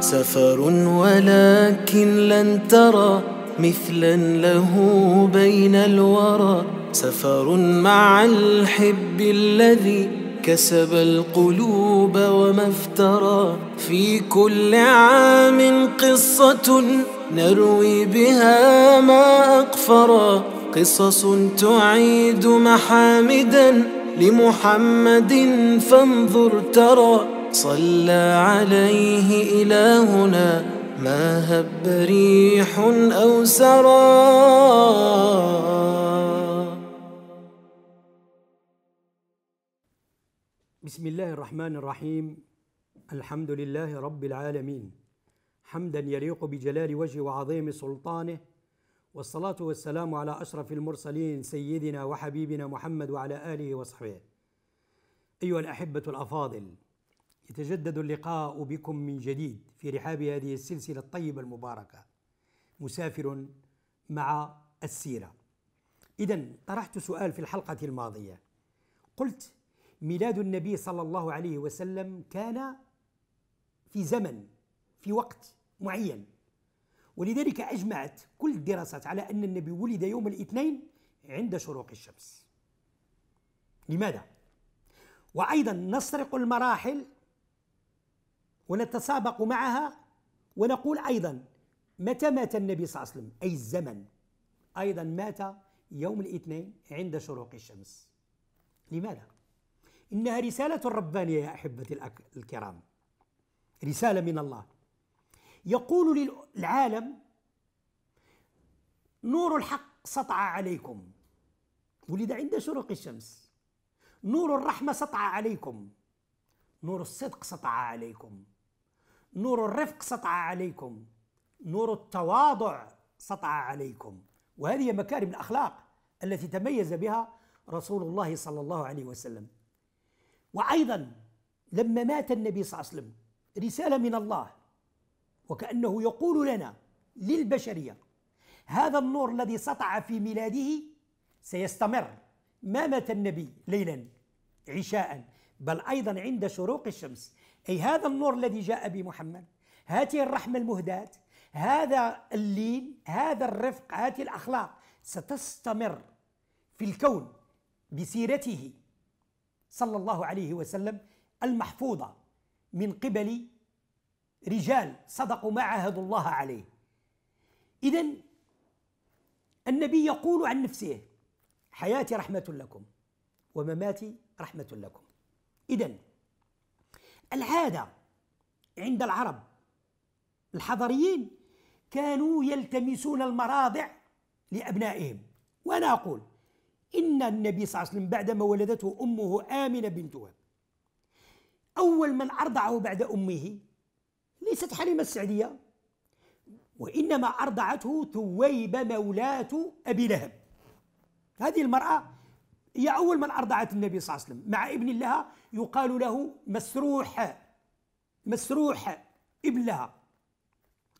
سفر ولكن لن ترى مثلا له بين الورى سفر مع الحب الذي كسب القلوب وما افترى في كل عام قصة نروي بها ما أقفرا قصص تعيد محامدا لمحمد فانظر ترى صلى عليه إلهنا ما هب ريح أو سرى بسم الله الرحمن الرحيم الحمد لله رب العالمين حمدا يليق بجلال وجه وعظيم سلطانه والصلاة والسلام على أشرف المرسلين سيدنا وحبيبنا محمد وعلى آله وصحبه. أيها الأحبة الأفاضل، يتجدد اللقاء بكم من جديد في رحاب هذه السلسلة الطيبة المباركة. مسافر مع السيرة. إذا طرحت سؤال في الحلقة الماضية. قلت: ميلاد النبي صلى الله عليه وسلم كان في زمن في وقت معين ولذلك أجمعت كل الدراسات على أن النبي ولد يوم الاثنين عند شروق الشمس لماذا؟ وأيضا نسرق المراحل ونتسابق معها ونقول أيضا متى مات النبي صلى الله عليه وسلم أي الزمن أيضا مات يوم الاثنين عند شروق الشمس لماذا؟ إنها رسالة ربانية يا أحبتي الكرام رسالة من الله يقول للعالم نور الحق سطع عليكم ولد عند شروق الشمس نور الرحمة سطع عليكم نور الصدق سطع عليكم نور الرفق سطع عليكم نور التواضع سطع عليكم وهذه مكارم الأخلاق التي تميز بها رسول الله صلى الله عليه وسلم وأيضا لما مات النبي صلى الله عليه وسلم رسالة من الله وكأنه يقول لنا للبشرية هذا النور الذي سطع في ميلاده سيستمر ما مات النبي ليلا عشاء بل أيضا عند شروق الشمس أي هذا النور الذي جاء بمحمد هذه الرحمة المهداة هذا اللين هذا الرفق هذه الأخلاق ستستمر في الكون بسيرته صلى الله عليه وسلم المحفوظة من قبل رجال صدقوا ما عاهدوا الله عليه إذا النبي يقول عن نفسه حياتي رحمة لكم ومماتي رحمة لكم إذا العادة عند العرب الحضريين كانوا يلتمسون المراضع لأبنائهم وأنا أقول إن النبي صلى الله عليه وسلم بعدما ولدته أمه آمنة بنت وهب أول من أرضعه بعد أمه ليست حليمة السعدية وإنما أرضعته ثويبة مولاة أبي لهب هذه المرأة هي أول من أرضعت النبي صلى الله عليه وسلم مع ابن لها يقال له مسروح مسروح ابن لها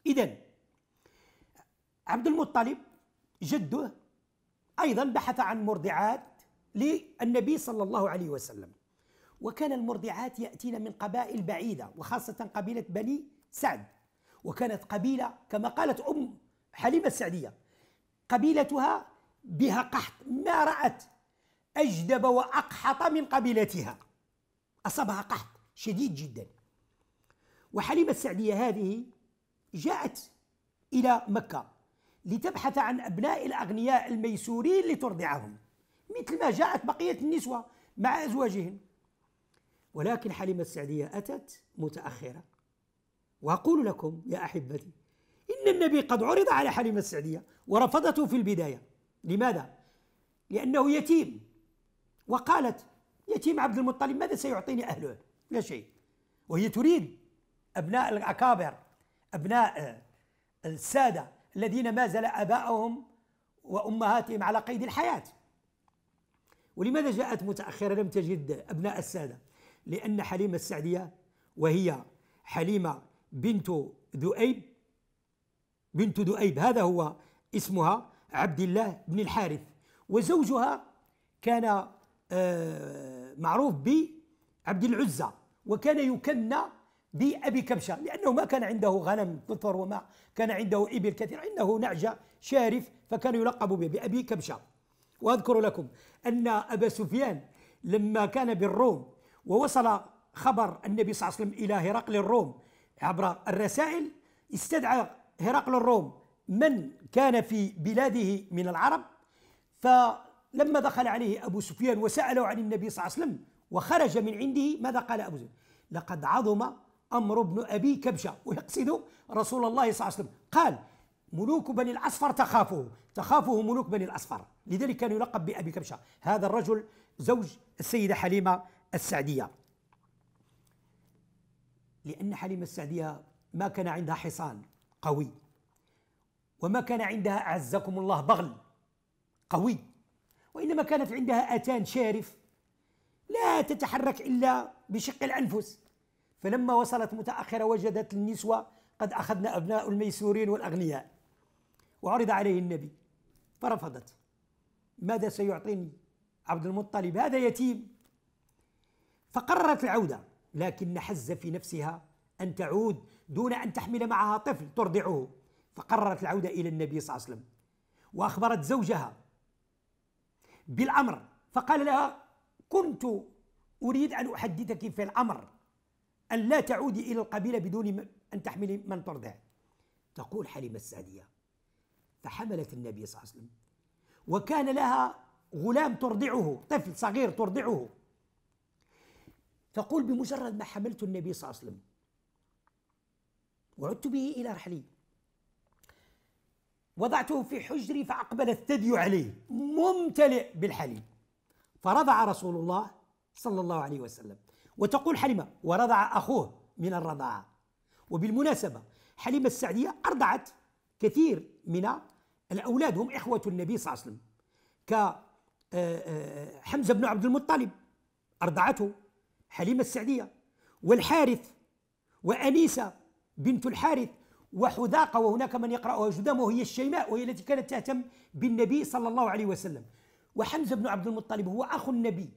إذا عبد المطلب جده أيضا بحث عن مرضعات للنبي صلى الله عليه وسلم وكان المرضعات يأتين من قبائل بعيدة وخاصة قبيلة بني سعد وكانت قبيلة كما قالت أم حليمة السعدية قبيلتها بها قحط ما رأت أجدب وأقحط من قبيلتها أصابها قحط شديد جدا وحليمة السعدية هذه جاءت إلى مكة لتبحث عن أبناء الأغنياء الميسورين لترضعهم مثل ما جاءت بقية النسوة مع أزواجهن ولكن حليمة السعدية أتت متأخرة وأقول لكم يا أحبتي إن النبي قد عرض على حليمة السعدية ورفضته في البداية لماذا؟ لأنه يتيم وقالت يتيم عبد المطلب ماذا سيعطيني أهله؟ لا شيء وهي تريد أبناء الأكابر أبناء آه، السادة الذين ما زال آباؤهم وأمهاتهم على قيد الحياة ولماذا جاءت متأخرة لم تجد أبناء السادة؟ لأن حليمة السعدية وهي حليمة بنت ذؤيب بنت ذؤيب هذا هو اسمها عبد الله بن الحارث وزوجها كان آه، معروف بعبد العزى وكان يكنى بأبي كبشة لأنه ما كان عنده غنم كثر وما كان عنده إبل كثير عنده نعجة شارف فكان يلقب به بأبي كبشة وأذكر لكم أن أبا سفيان لما كان بالروم ووصل خبر النبي صلى الله عليه وسلم إلى هرقل الروم عبر الرسائل استدعى هرقل الروم من كان في بلاده من العرب فلما دخل عليه أبو سفيان وسأله عن النبي صلى الله عليه وسلم وخرج من عنده ماذا قال أبو سفيان لقد عظم أمر ابن أبي كبشة ويقصد رسول الله صلى الله عليه وسلم قال ملوك بني الأصفر تخافه تخافه ملوك بني الأصفر لذلك كان يلقب بأبي كبشة هذا الرجل زوج السيدة حليمة السعدية لأن حليمة السعدية ما كان عندها حصان قوي وما كان عندها أعزكم الله بغل قوي وإنما كانت عندها أتان شارف لا تتحرك إلا بشق الأنفس فلما وصلت متأخرة وجدت النسوة قد أخذنا أبناء الميسورين والأغنياء وعرض عليه النبي فرفضت ماذا سيعطيني عبد المطلب هذا يتيم فقررت العودة لكن حز في نفسها أن تعود دون أن تحمل معها طفل ترضعه فقررت العودة إلى النبي صلى الله عليه وسلم وأخبرت زوجها بالأمر فقال لها كنت أريد أن أحدثك في الأمر أن لا تعودي إلى القبيلة بدون أن تحملي من ترضع تقول حليمة السعدية فحملت النبي صلى الله عليه وسلم وكان لها غلام ترضعه طفل صغير ترضعه تقول بمجرد ما حملت النبي صلى الله عليه وسلم وعدت به إلى رحلي وضعته في حجري فأقبل الثدي عليه ممتلئ بالحليب فرضع رسول الله صلى الله عليه وسلم وتقول حليمة ورضع أخوه من الرضاعة وبالمناسبة حليمة السعدية أرضعت كثير من الأولاد هم إخوة النبي صلى الله عليه وسلم ك آه، آه، حمزة بن عبد المطلب أرضعته حليمة السعدية والحارث وأنيسة بنت الحارث وحذاقة وهناك من يقرأها جدام وهي الشيماء وهي التي كانت تهتم بالنبي صلى الله عليه وسلم وحمزة بن عبد المطلب هو أخ النبي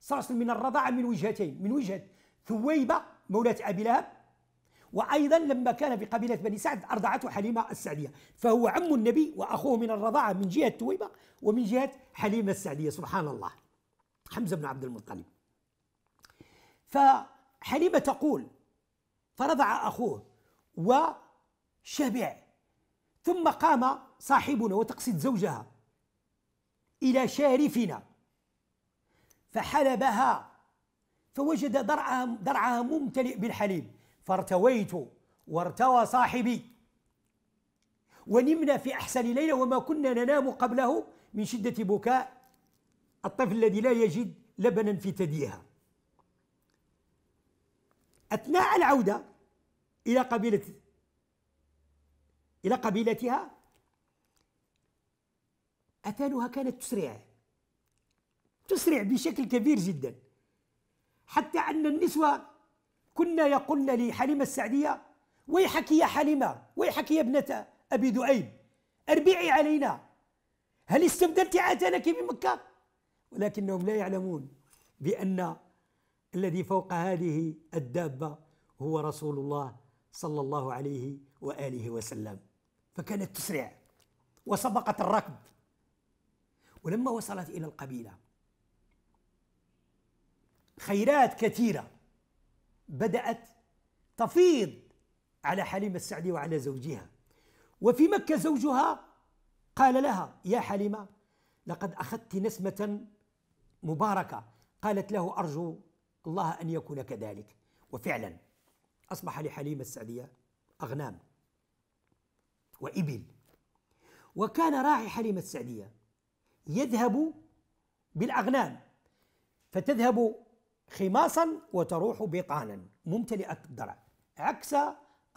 صلى الله عليه وسلم من الرضاعة من وجهتين من وجهة ثويبة مولاة أبي لهب وأيضا لما كان في قبيلة بني سعد أرضعته حليمة السعدية فهو عم النبي وأخوه من الرضاعة من جهة ثويبة ومن جهة حليمة السعدية سبحان الله حمزة بن عبد المطلب فحليمة تقول فرضع أخوه وشبع ثم قام صاحبنا وتقصد زوجها إلى شارفنا فحلبها فوجد درعها, درعها ممتلئ بالحليب فارتويت وارتوى صاحبي ونمنا في أحسن ليلة وما كنا ننام قبله من شدة بكاء الطفل الذي لا يجد لبنا في ثديها أثناء العودة إلى قبيلة إلى قبيلتها أتانها كانت تسرع تسرع بشكل كبير جدا حتى أن النسوة كنا يقولن لحليمة السعدية ويحك يا حليمة ويحك يا ابنة أبي دؤيب أربعي علينا هل استبدلت عتانك بمكة ولكنهم لا يعلمون بأن الذي فوق هذه الدابة هو رسول الله صلى الله عليه وآله وسلم فكانت تسرع وسبقت الركب ولما وصلت إلى القبيلة خيرات كثيرة بدأت تفيض على حليمة السعدي وعلى زوجها وفي مكة زوجها قال لها يا حليمة لقد أخذت نسمة مباركة قالت له أرجو الله أن يكون كذلك وفعلا أصبح لحليمة السعدية أغنام وإبل وكان راعي حليمة السعدية يذهب بالأغنام فتذهب خماصا وتروح بطانا ممتلئة الدرع عكس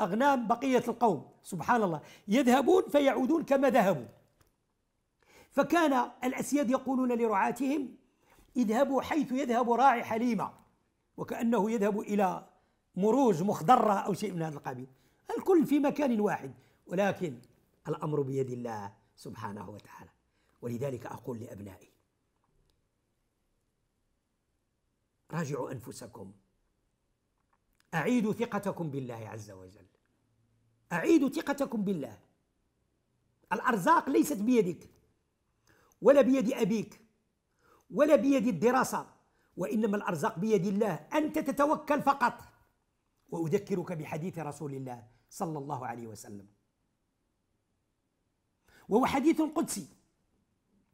أغنام بقية القوم سبحان الله يذهبون فيعودون كما ذهبوا فكان الأسياد يقولون لرعاتهم اذهبوا حيث يذهب راعي حليمة وكأنه يذهب إلى مروج مخضرة أو شيء من هذا القبيل الكل في مكان واحد ولكن الأمر بيد الله سبحانه وتعالى ولذلك أقول لأبنائي راجعوا أنفسكم أعيدوا ثقتكم بالله عز وجل أعيدوا ثقتكم بالله الأرزاق ليست بيدك ولا بيد أبيك ولا بيد الدراسة وإنما الأرزاق بيد الله أنت تتوكل فقط وأذكرك بحديث رسول الله صلى الله عليه وسلم وهو حديث قدسي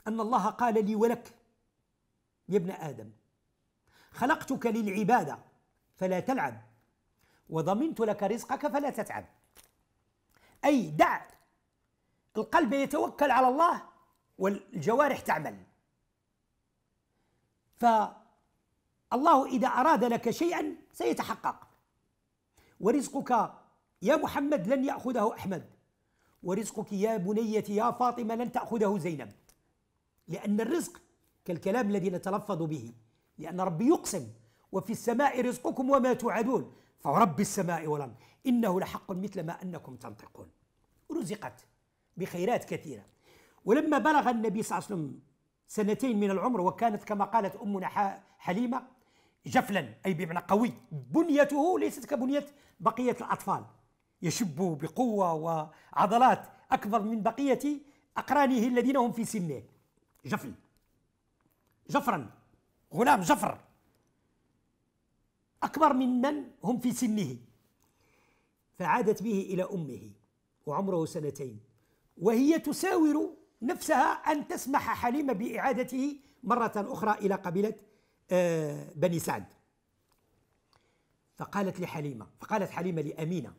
أن الله قال لي ولك يا ابن آدم خلقتك للعبادة فلا تلعب وضمنت لك رزقك فلا تتعب أي دع القلب يتوكل على الله والجوارح تعمل ف الله إذا أراد لك شيئا سيتحقق ورزقك يا محمد لن يأخذه أحمد ورزقك يا بنيتي يا فاطمة لن تأخذه زينب لأن الرزق كالكلام الذي نتلفظ به لأن ربي يقسم وفي السماء رزقكم وما توعدون فرب السماء والأرض إنه لحق مثل ما أنكم تنطقون رزقت بخيرات كثيرة ولما بلغ النبي صلى الله عليه وسلم سنتين من العمر وكانت كما قالت أمنا حليمة جفلا أي بمعنى قوي بنيته ليست كبنية بقية الأطفال يشب بقوة وعضلات أكبر من بقية أقرانه الذين هم في سنه جفل جفرا غلام جفر أكبر من من هم في سنه فعادت به إلى أمه وعمره سنتين وهي تساور نفسها أن تسمح حليمة بإعادته مرة أخرى إلى قبيلة آه، بني سعد فقالت لحليمة فقالت حليمة لأمينة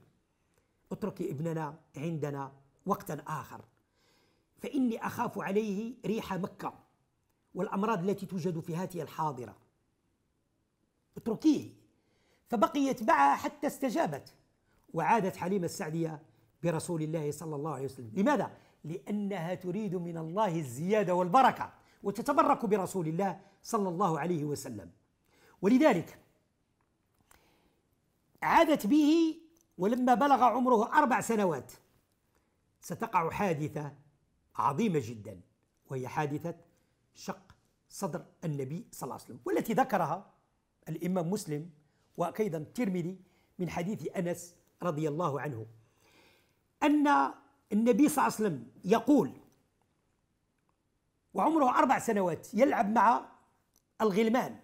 اتركي ابننا عندنا وقتا آخر فإني أخاف عليه ريح مكة والأمراض التي توجد في هاته الحاضرة اتركيه فبقيت معها حتى استجابت وعادت حليمة السعدية برسول الله صلى الله عليه وسلم لماذا؟ لأنها تريد من الله الزيادة والبركة وتتبرك برسول الله صلى الله عليه وسلم ولذلك عادت به ولما بلغ عمره أربع سنوات ستقع حادثة عظيمة جدا وهي حادثة شق صدر النبي صلى الله عليه وسلم والتي ذكرها الإمام مسلم وأيضا الترمذي من حديث أنس رضي الله عنه أن النبي صلى الله عليه وسلم يقول وعمره أربع سنوات يلعب مع الغلمان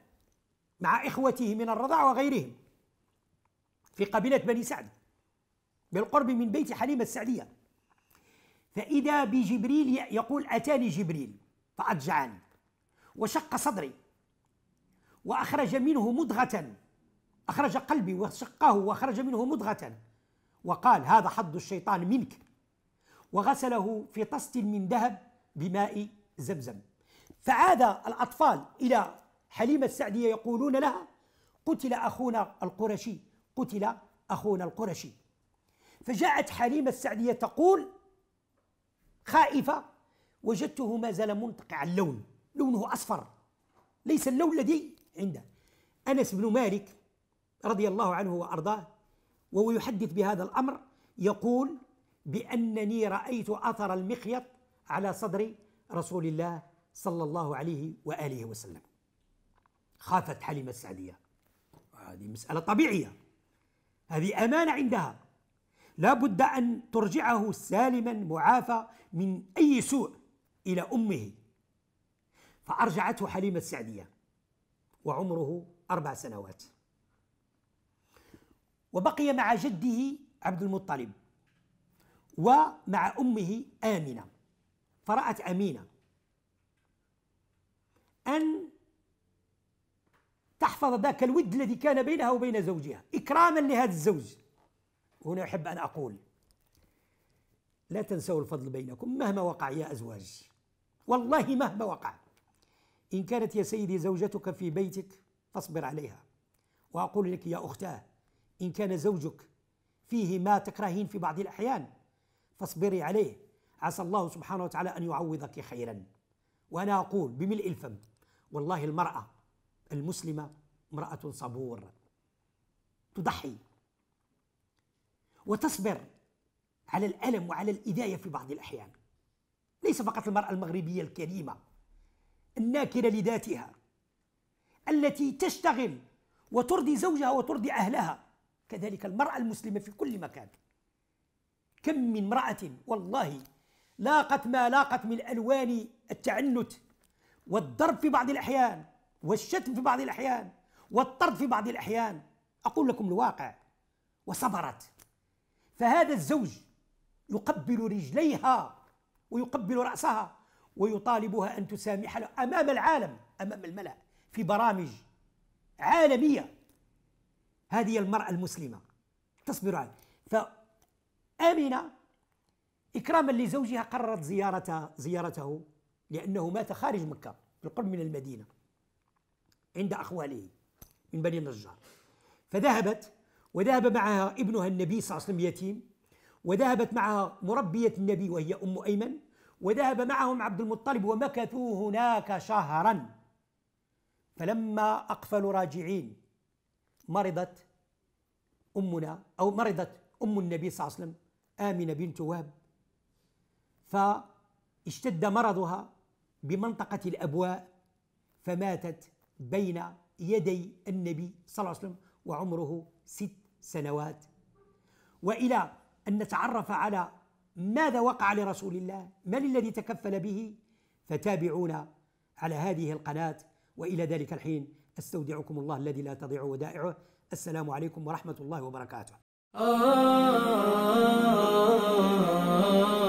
مع إخوته من الرضاع وغيرهم في قبيلة بني سعد بالقرب من بيت حليمة السعدية فإذا بجبريل يقول أتاني جبريل فأضجعني وشق صدري وأخرج منه مضغة أخرج قلبي وشقه وأخرج منه مضغة وقال هذا حظ الشيطان منك وغسله في طست من ذهب بماء زمزم فعاد الأطفال إلى حليمة السعدية يقولون لها قتل أخونا القرشي قتل أخونا القرشي فجاءت حليمة السعدية تقول خائفة وجدته ما زال منتقع اللون لونه أصفر ليس اللون الذي عنده أنس بن مالك رضي الله عنه وأرضاه وهو يحدث بهذا الأمر يقول بأنني رأيت أثر المخيط على صدر رسول الله صلى الله عليه وآله وسلم خافت حليمة السعدية هذه مسألة طبيعية هذه أمانة عندها لا بد أن ترجعه سالما معافى من أي سوء إلى أمه فأرجعته حليمة السعدية وعمره أربع سنوات وبقي مع جده عبد المطلب ومع أمه آمنة فرأت أمينة أن تحفظ ذاك الود الذي كان بينها وبين زوجها إكراما لهذا الزوج هنا أحب أن أقول لا تنسوا الفضل بينكم مهما وقع يا أزواج والله مهما وقع إن كانت يا سيدي زوجتك في بيتك فاصبر عليها وأقول لك يا أختاه إن كان زوجك فيه ما تكرهين في بعض الأحيان فاصبري عليه عسى الله سبحانه وتعالى أن يعوضك خيرا وأنا أقول بملء الفم والله المرأة المسلمة امرأة صبور تضحي وتصبر على الألم وعلى الإذاية في بعض الأحيان ليس فقط المرأة المغربية الكريمة الناكرة لذاتها التي تشتغل وترضي زوجها وترضي أهلها كذلك المرأة المسلمة في كل مكان كم من امرأة والله لاقت ما لاقت من ألوان التعنت والضرب في بعض الأحيان والشتم في بعض الأحيان والطرد في بعض الأحيان أقول لكم الواقع وصبرت فهذا الزوج يقبل رجليها ويقبل رأسها ويطالبها أن تسامح له أمام العالم أمام الملأ في برامج عالمية هذه المرأة المسلمة تصبر عليه فآمنة إكراما لزوجها قررت زيارته زيارته لأنه مات خارج مكة بالقرب من المدينة عند أخواله من بني النجار فذهبت وذهب معها ابنها النبي صلى الله عليه وسلم يتيم وذهبت معها مربية النبي وهي أم أيمن وذهب معهم عبد المطلب ومكثوا هناك شهرا فلما أقفلوا راجعين مرضت أمنا أو مرضت أم النبي صلى الله عليه وسلم آمنة بنت وهب فاشتد مرضها بمنطقة الأبواء فماتت بين يدي النبي صلى الله عليه وسلم وعمره ست سنوات والى ان نتعرف على ماذا وقع لرسول الله من الذي تكفل به فتابعونا على هذه القناه والى ذلك الحين استودعكم الله الذي لا تضيع ودائعه السلام عليكم ورحمه الله وبركاته آه.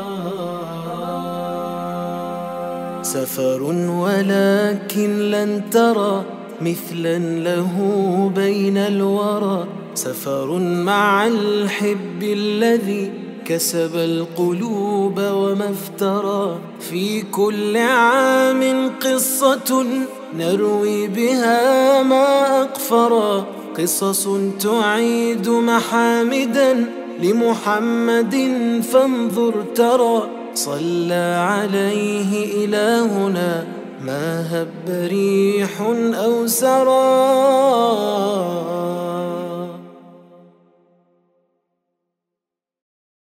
سفر ولكن لن ترى مثلا له بين الورى سفر مع الحب الذي كسب القلوب وما افترى في كل عام قصة نروي بها ما أقفرا قصص تعيد محامدا لمحمد فانظر ترى صلى عليه إلهنا ما هب ريح أو سراب